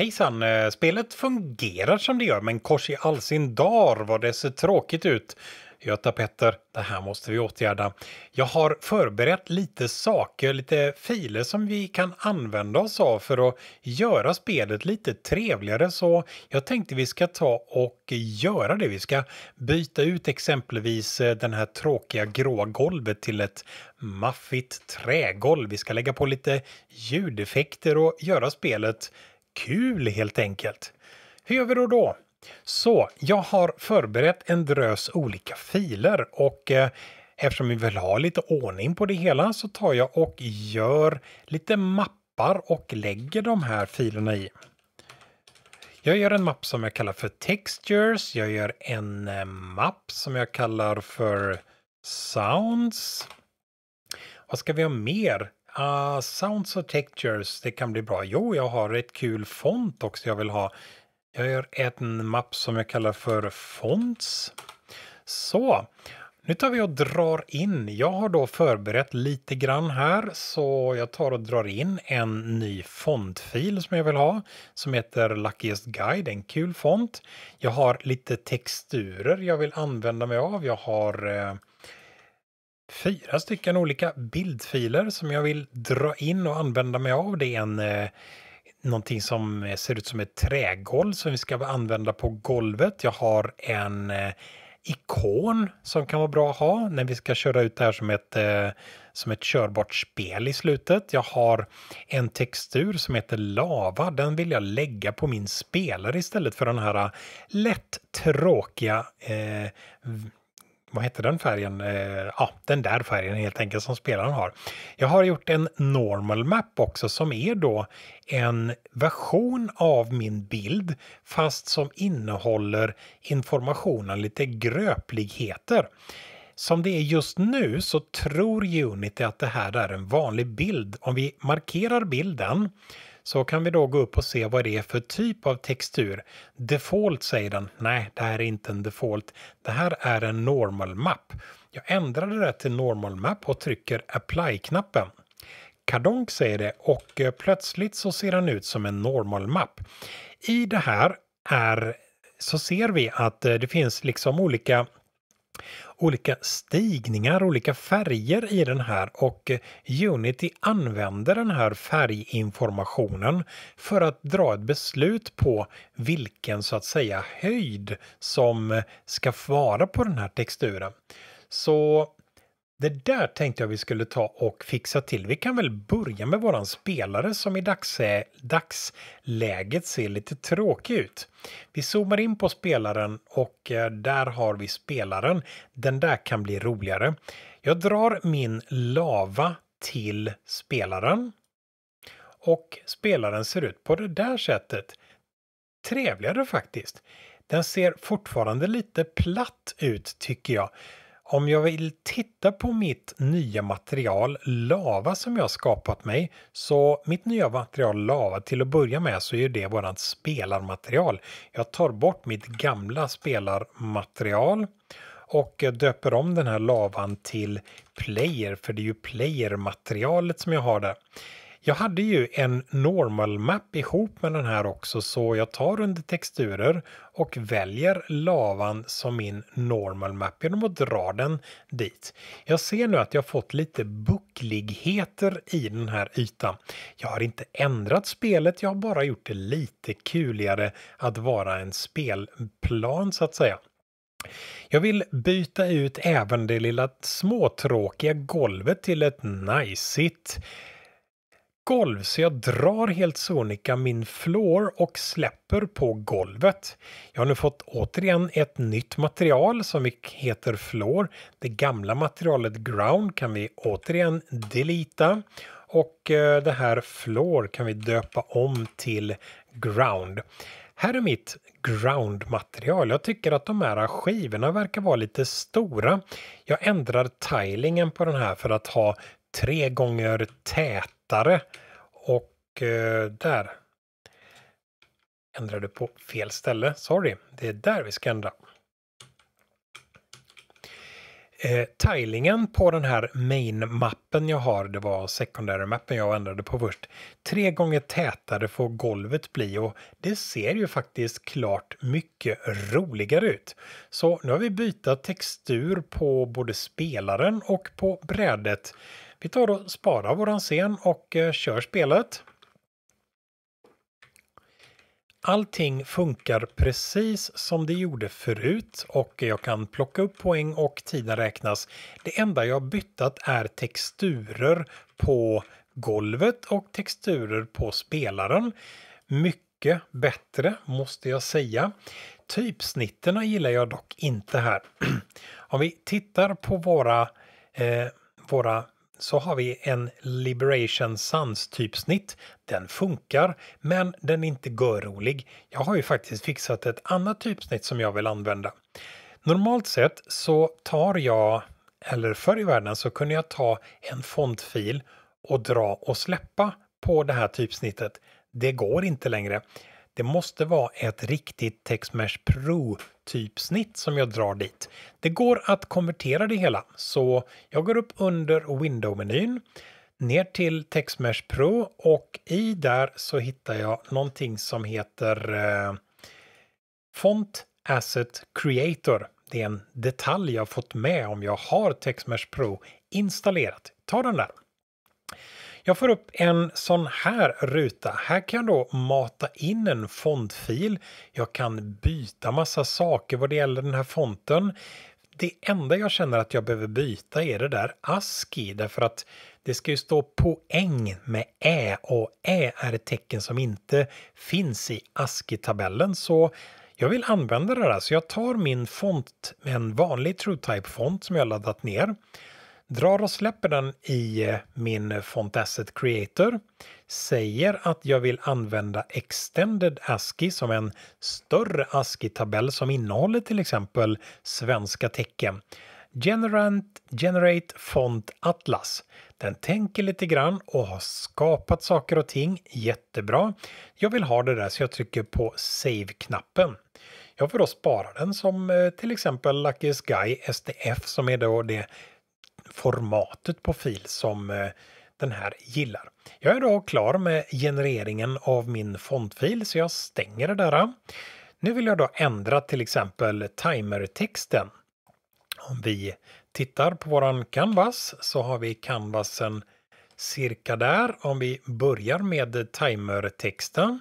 Hejsan! Eh, spelet fungerar som det gör, men kors i all sin dar vad det ser tråkigt ut. Göta Petter, det här måste vi åtgärda. Jag har förberett lite saker, lite filer som vi kan använda oss av för att göra spelet lite trevligare. Så jag tänkte vi ska ta och göra det. Vi ska byta ut exempelvis eh, den här tråkiga gråa golvet till ett maffigt trägolv. Vi ska lägga på lite ljudeffekter och göra spelet kul helt enkelt. Hur gör vi då då? Så jag har förberett en drös olika filer och eh, eftersom vi vill ha lite ordning på det hela så tar jag och gör lite mappar och lägger de här filerna i. Jag gör en mapp som jag kallar för Textures. Jag gör en eh, mapp som jag kallar för Sounds. Vad ska vi ha mer? Uh, sounds och textures, det kan bli bra. Jo, jag har ett kul font också jag vill ha. Jag gör en mapp som jag kallar för Fonts. Så, nu tar vi och drar in. Jag har då förberett lite grann här så jag tar och drar in en ny fontfil som jag vill ha som heter Luckiest Guide, en kul font. Jag har lite texturer jag vill använda mig av. Jag har eh, fyra stycken olika bildfiler som jag vill dra in och använda mig av. Det är en eh, någonting som eh, ser ut som ett trägolv som vi ska använda på golvet. Jag har en eh, ikon som kan vara bra att ha när vi ska köra ut det här som ett, som ett körbart spel i slutet. Jag har en textur som heter lava. Den vill jag lägga på min spelare istället för den här lätt tråkiga eh, vad heter den färgen? Eh, ja, den där färgen helt enkelt som spelaren har. Jag har gjort en normal map också som är då en version av min bild fast som innehåller informationen lite gröpligheter. Som det är just nu så tror Unity att det här är en vanlig bild. Om vi markerar bilden så kan vi då gå upp och se vad det är för typ av textur. Default säger den. Nej, det här är inte en default. Det här är en normal map. Jag ändrade det till normal map och trycker apply-knappen. Kadonk säger det och eh, plötsligt så ser den ut som en normal mapp. I det här är så ser vi att eh, det finns liksom olika olika stigningar, olika färger i den här och Unity använder den här färginformationen för att dra ett beslut på vilken så att säga höjd som ska vara på den här texturen. Så det där tänkte jag vi skulle ta och fixa till. Vi kan väl börja med våran spelare som i dags, dagsläget ser lite tråkig ut. Vi zoomar in på spelaren och eh, där har vi spelaren. Den där kan bli roligare. Jag drar min lava till spelaren. Och spelaren ser ut på det där sättet. Trevligare faktiskt. Den ser fortfarande lite platt ut tycker jag. Om jag vill titta på mitt nya material Lava som jag skapat mig så mitt nya material Lava till att börja med så är det vårt spelarmaterial. Jag tar bort mitt gamla spelarmaterial och döper om den här lavan till Player för det är ju playermaterialet som jag har där. Jag hade ju en normal map ihop med den här också så jag tar under texturer och väljer lavan som min normal map genom att dra den dit. Jag ser nu att jag fått lite buckligheter i den här ytan. Jag har inte ändrat spelet, jag har bara gjort det lite kuligare att vara en spelplan så att säga. Jag vill byta ut även det lilla småtråkiga golvet till ett najsigt nice golv så jag drar helt sonika min floor och släpper på golvet. Jag har nu fått återigen ett nytt material som heter floor. Det gamla materialet ground kan vi återigen delita och eh, det här floor kan vi döpa om till ground. Här är mitt groundmaterial. Jag tycker att de här skivorna verkar vara lite stora. Jag ändrar tilingen på den här för att ha tre gånger tät lättare. Och eh, där ändrade på fel ställe. Sorry, det är där vi ska ändra. Eh, tilingen på den här main-mappen jag har, det var secondary-mappen jag ändrade på först, tre gånger tätare får golvet bli och det ser ju faktiskt klart mycket roligare ut. Så nu har vi bytt textur på både spelaren och på brädet vi tar och sparar våran scen och eh, kör spelet. Allting funkar precis som det gjorde förut och jag kan plocka upp poäng och tiden räknas. Det enda jag byttat är texturer på golvet och texturer på spelaren. Mycket bättre måste jag säga. Typsnitterna gillar jag dock inte här. Om vi tittar på våra, eh, våra så har vi en Liberation Suns typsnitt. Den funkar, men den är inte görrolig. Jag har ju faktiskt fixat ett annat typsnitt som jag vill använda. Normalt sett så tar jag, eller förr i världen så kunde jag ta en fontfil och dra och släppa på det här typsnittet. Det går inte längre. Det måste vara ett riktigt TextMesh Pro typsnitt som jag drar dit. Det går att konvertera det hela, så jag går upp under Window-menyn ner till TextMesh Pro och i där så hittar jag någonting som heter eh, Font Asset Creator. Det är en detalj jag fått med om jag har TextMesh Pro installerat. Ta den där. Jag får upp en sån här ruta. Här kan jag då mata in en fontfil. Jag kan byta massa saker vad det gäller den här fonten. Det enda jag känner att jag behöver byta är det där ASCII därför att det ska ju stå poäng med ä och ä är ett tecken som inte finns i ASCII-tabellen så jag vill använda det där så jag tar min font med en vanlig TrueType-font som jag laddat ner drar och släpper den i eh, min Font Asset Creator, säger att jag vill använda Extended ASCII som en större ASCII-tabell som innehåller till exempel svenska tecken. Generant, Generate Font Atlas. Den tänker lite grann och har skapat saker och ting jättebra. Jag vill ha det där så jag trycker på Save-knappen. Jag får då spara den som eh, till exempel Lucky Sky SDF som är då det formatet på fil som eh, den här gillar. Jag är då klar med genereringen av min fontfil så jag stänger det där. Nu vill jag då ändra till exempel timertexten. Om vi tittar på våran canvas så har vi canvasen cirka där. Om vi börjar med timertexten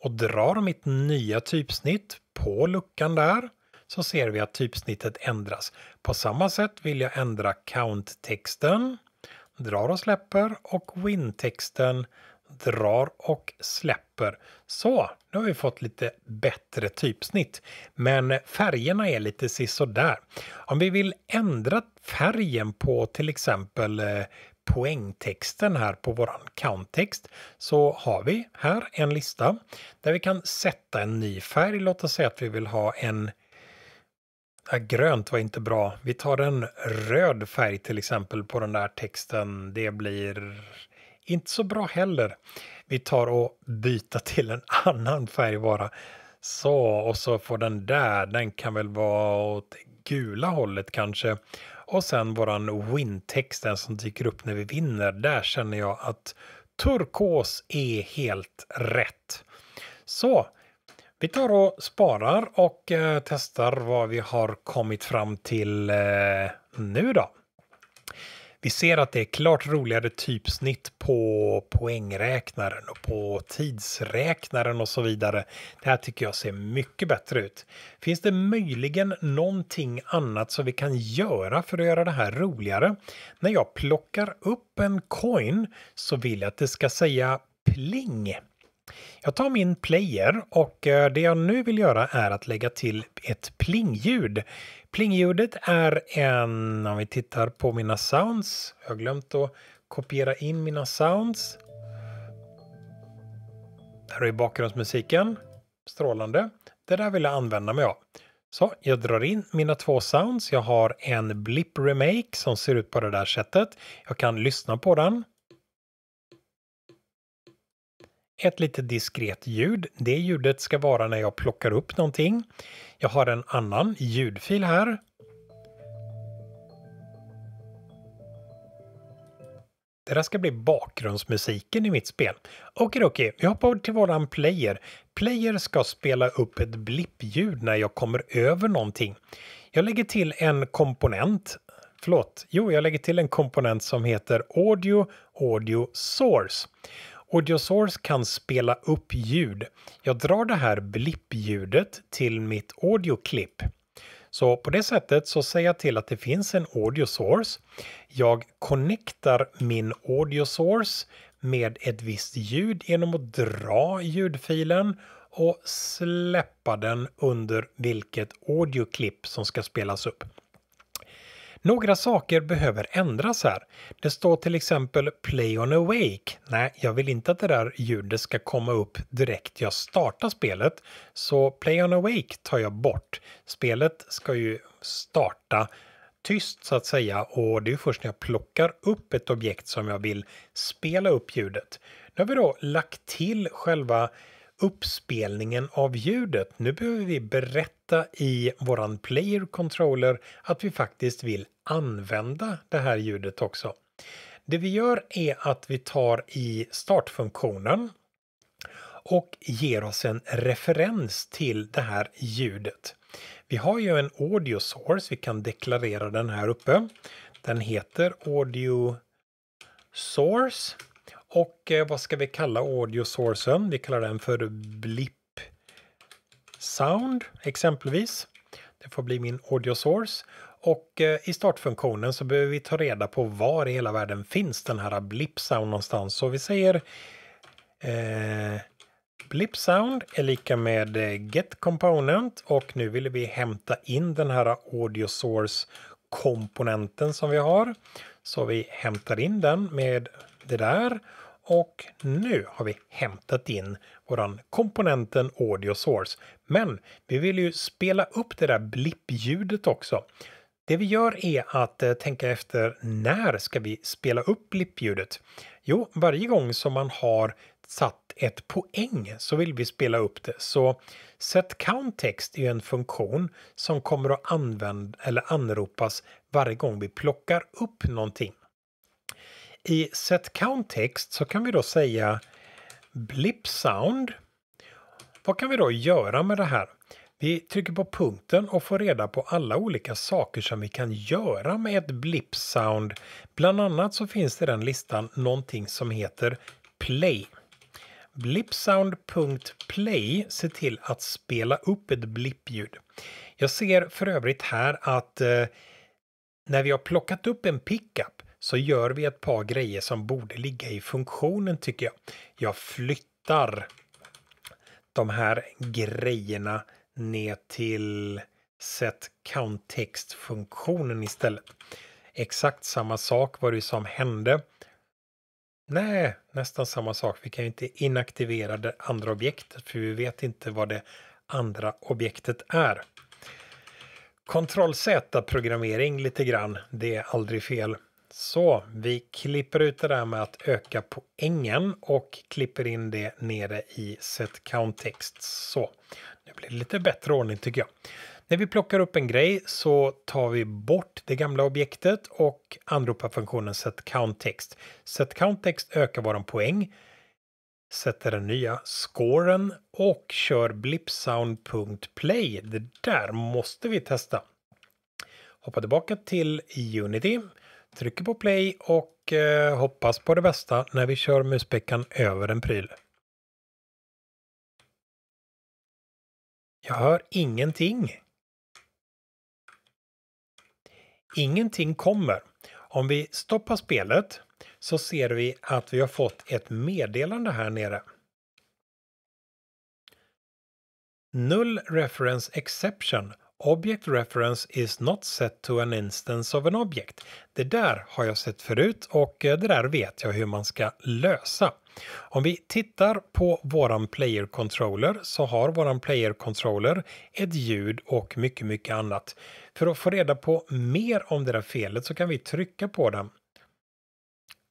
och drar mitt nya typsnitt på luckan där så ser vi att typsnittet ändras. På samma sätt vill jag ändra count-texten, drar och släpper och win-texten drar och släpper. Så, nu har vi fått lite bättre typsnitt. Men färgerna är lite sisådär. Om vi vill ändra färgen på till exempel eh, poängtexten här på vår count-text så har vi här en lista där vi kan sätta en ny färg. Låt oss säga att vi vill ha en det här grönt var inte bra. Vi tar en röd färg till exempel på den där texten. Det blir inte så bra heller. Vi tar och byter till en annan färg bara. Så, och så får den där, den kan väl vara åt gula hållet kanske. Och sen våran win-text, den som dyker upp när vi vinner, där känner jag att turkos är helt rätt. Så, vi tar och sparar och eh, testar vad vi har kommit fram till eh, nu då. Vi ser att det är klart roligare typsnitt på poängräknaren och på tidsräknaren och så vidare. Det här tycker jag ser mycket bättre ut. Finns det möjligen någonting annat som vi kan göra för att göra det här roligare? När jag plockar upp en coin så vill jag att det ska säga pling jag tar min player och eh, det jag nu vill göra är att lägga till ett plingljud. Plingljudet är en, om vi tittar på mina sounds, jag har glömt att kopiera in mina sounds. Här är bakgrundsmusiken, strålande. Det där vill jag använda mig av. Så jag drar in mina två sounds. Jag har en blip remake som ser ut på det där sättet. Jag kan lyssna på den ett lite diskret ljud. Det ljudet ska vara när jag plockar upp någonting. Jag har en annan ljudfil här. Det där ska bli bakgrundsmusiken i mitt spel. Okej, okej, vi hoppar till våran player. Player ska spela upp ett blippljud när jag kommer över någonting. Jag lägger till en komponent förlåt, jo, jag lägger till en komponent som heter Audio Audio Source. Audiosource kan spela upp ljud. Jag drar det här blippljudet till mitt audioklipp. Så på det sättet så säger jag till att det finns en audiosource. Jag connectar min audiosource med ett visst ljud genom att dra ljudfilen och släppa den under vilket audioklipp som ska spelas upp. Några saker behöver ändras här. Det står till exempel Play on Awake. Nej, jag vill inte att det där ljudet ska komma upp direkt jag startar spelet. Så Play on Awake tar jag bort. Spelet ska ju starta tyst så att säga och det är först när jag plockar upp ett objekt som jag vill spela upp ljudet. Nu har vi då lagt till själva uppspelningen av ljudet. Nu behöver vi berätta i våran player controller att vi faktiskt vill använda det här ljudet också. Det vi gör är att vi tar i startfunktionen och ger oss en referens till det här ljudet. Vi har ju en audio source, vi kan deklarera den här uppe. Den heter audio source och eh, vad ska vi kalla audiosourcen? Vi kallar den för blip sound exempelvis. Det får bli min audiosource. Och eh, i startfunktionen så behöver vi ta reda på var i hela världen finns den här blip sound någonstans. Så vi säger eh, blip sound är lika med eh, get component och nu vill vi hämta in den här audiosource komponenten som vi har. Så vi hämtar in den med det där och nu har vi hämtat in våran komponenten Audio Source. Men vi vill ju spela upp det där blippljudet också. Det vi gör är att eh, tänka efter när ska vi spela upp blippljudet? Jo, varje gång som man har satt ett poäng så vill vi spela upp det. Så setCountText är en funktion som kommer att använd, eller anropas varje gång vi plockar upp någonting. I setCountText så kan vi då säga blipsound. Vad kan vi då göra med det här? Vi trycker på punkten och får reda på alla olika saker som vi kan göra med ett blipsound. Bland annat så finns det i den listan någonting som heter play. Blipsound.play se till att spela upp ett blippljud. Jag ser för övrigt här att eh, när vi har plockat upp en pickup så gör vi ett par grejer som borde ligga i funktionen tycker jag. Jag flyttar de här grejerna ner till set counttext-funktionen istället. Exakt samma sak var det som hände Nej, nästan samma sak. Vi kan ju inte inaktivera det andra objektet för vi vet inte vad det andra objektet är. Ctrl Z-programmering lite grann, det är aldrig fel. Så vi klipper ut det där med att öka poängen och klipper in det nere i setCount-text. Så, nu blir det lite bättre ordning tycker jag. När vi plockar upp en grej så tar vi bort det gamla objektet och anropar funktionen setCountText. SetCountText ökar våran poäng, sätter den nya scoren och kör blipsound.play. Det där måste vi testa. Hoppa tillbaka till Unity, trycker på play och eh, hoppas på det bästa när vi kör muspekan över en pryl. Jag hör ingenting. Ingenting kommer. Om vi stoppar spelet så ser vi att vi har fått ett meddelande här nere. Null reference exception. Object reference is not set to an instance of an object. Det där har jag sett förut och eh, det där vet jag hur man ska lösa. Om vi tittar på våran player controller så har våran player controller ett ljud och mycket, mycket annat. För att få reda på mer om det där felet så kan vi trycka på den.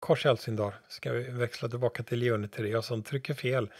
Kors Helsingdor ska vi växla tillbaka till Unity, det är jag som trycker fel.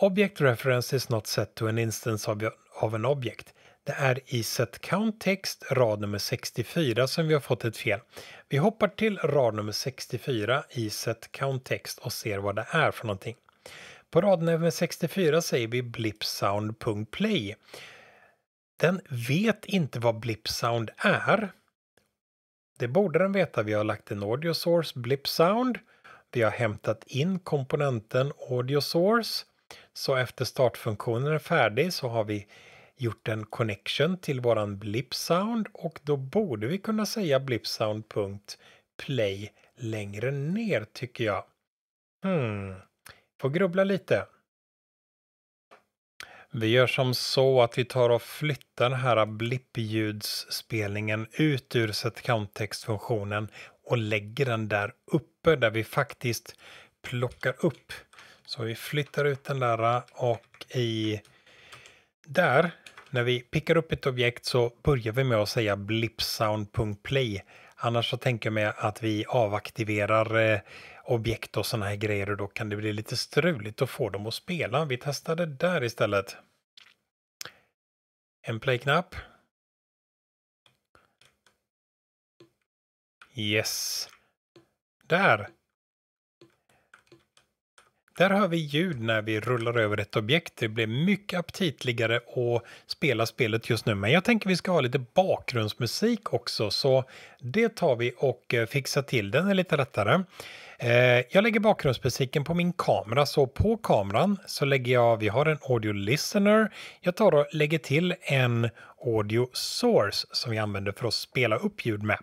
Object reference is not set to an instance of an object. Det är i Set Count text rad nummer 64, som vi har fått ett fel. Vi hoppar till rad nummer 64 i Set Count text och ser vad det är för någonting. På rad nummer 64 säger vi blipsound.play. Den vet inte vad blipsound är. Det borde den veta. Vi har lagt en audio source, blipsound. Vi har hämtat in komponenten audio source. Så efter startfunktionen är färdig så har vi gjort en connection till våran blipsound och då borde vi kunna säga blipsound.play längre ner tycker jag. Hmm, får grubbla lite. Vi gör som så att vi tar och flyttar den här blippljudspelningen ut ur setcount text funktionen och lägger den där uppe där vi faktiskt plockar upp. Så vi flyttar ut den där och i där, när vi pickar upp ett objekt så börjar vi med att säga blipsound.play. Annars så tänker jag mig att vi avaktiverar eh, objekt och sådana här grejer och då kan det bli lite struligt att få dem att spela. Vi testar det där istället. En play-knapp. Yes. Där där hör vi ljud när vi rullar över ett objekt. Det blir mycket aptitligare att spela spelet just nu. Men jag tänker vi ska ha lite bakgrundsmusik också, så det tar vi och eh, fixar till. Den är lite lättare. Eh, jag lägger bakgrundsmusiken på min kamera, så på kameran så lägger jag, vi har en audio listener. Jag tar och lägger till en audio source som vi använder för att spela upp ljud med.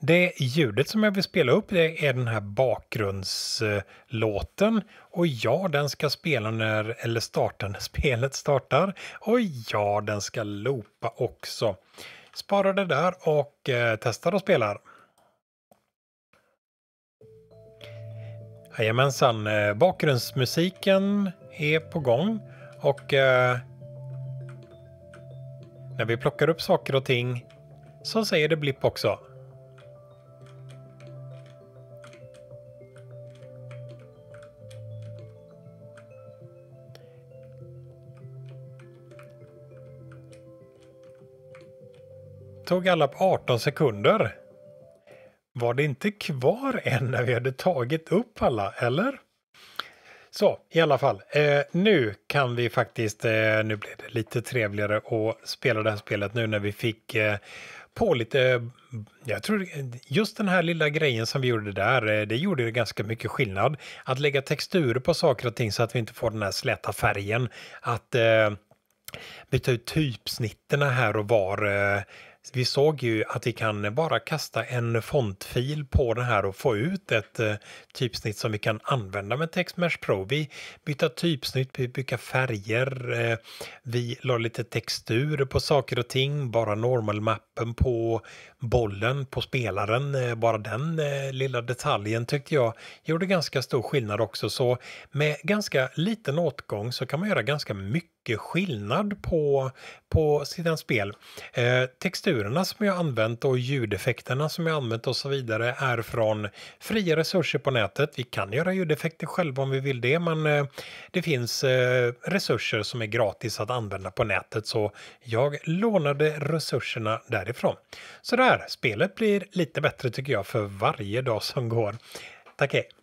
Det ljudet som jag vill spela upp det är den här bakgrundslåten och ja, den ska spela när, eller starta när spelet startar och ja, den ska loopa också. Spara det där och eh, testar och spelar. Jajamensan, eh, bakgrundsmusiken är på gång och eh, när vi plockar upp saker och ting så säger det blipp också. tog alla på 18 sekunder. Var det inte kvar en när vi hade tagit upp alla, eller? Så i alla fall, eh, nu kan vi faktiskt, eh, nu blir det lite trevligare att spela det här spelet nu när vi fick eh, på lite, eh, jag tror just den här lilla grejen som vi gjorde där, eh, det gjorde ganska mycket skillnad. Att lägga texturer på saker och ting så att vi inte får den här släta färgen. Att eh, byta ut typsnitterna här och var vi såg ju att vi kan bara kasta en fontfil på den här och få ut ett eh, typsnitt som vi kan använda med TextMesh Pro. Vi bytte typsnitt, vi bytte färger, eh, vi la lite texturer på saker och ting, bara normalmappen på bollen på spelaren. Eh, bara den eh, lilla detaljen tyckte jag gjorde ganska stor skillnad också. Så med ganska liten åtgång så kan man göra ganska mycket skillnad på, på sina spel. Eh, texturerna som jag använt och ljudeffekterna som jag använt och så vidare är från fria resurser på nätet. Vi kan göra ljudeffekter själva om vi vill det, men eh, det finns eh, resurser som är gratis att använda på nätet så jag lånade resurserna därifrån. Så där här. Spelet blir lite bättre tycker jag för varje dag som går. Tack hej!